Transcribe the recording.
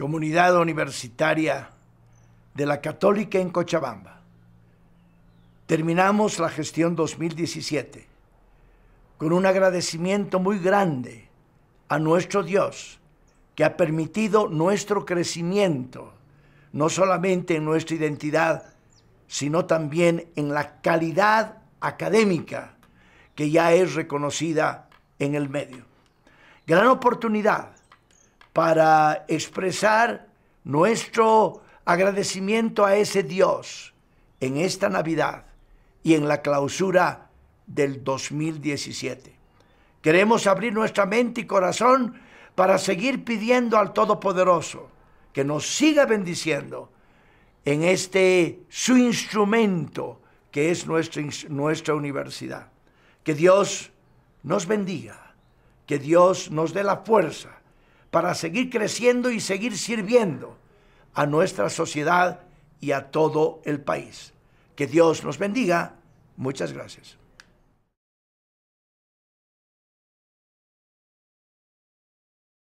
comunidad universitaria de la Católica en Cochabamba. Terminamos la gestión 2017 con un agradecimiento muy grande a nuestro Dios que ha permitido nuestro crecimiento, no solamente en nuestra identidad, sino también en la calidad académica que ya es reconocida en el medio. Gran oportunidad para expresar nuestro agradecimiento a ese Dios en esta Navidad y en la clausura del 2017. Queremos abrir nuestra mente y corazón para seguir pidiendo al Todopoderoso que nos siga bendiciendo en este su instrumento que es nuestra, nuestra universidad. Que Dios nos bendiga, que Dios nos dé la fuerza para seguir creciendo y seguir sirviendo a nuestra sociedad y a todo el país. Que Dios nos bendiga. Muchas gracias.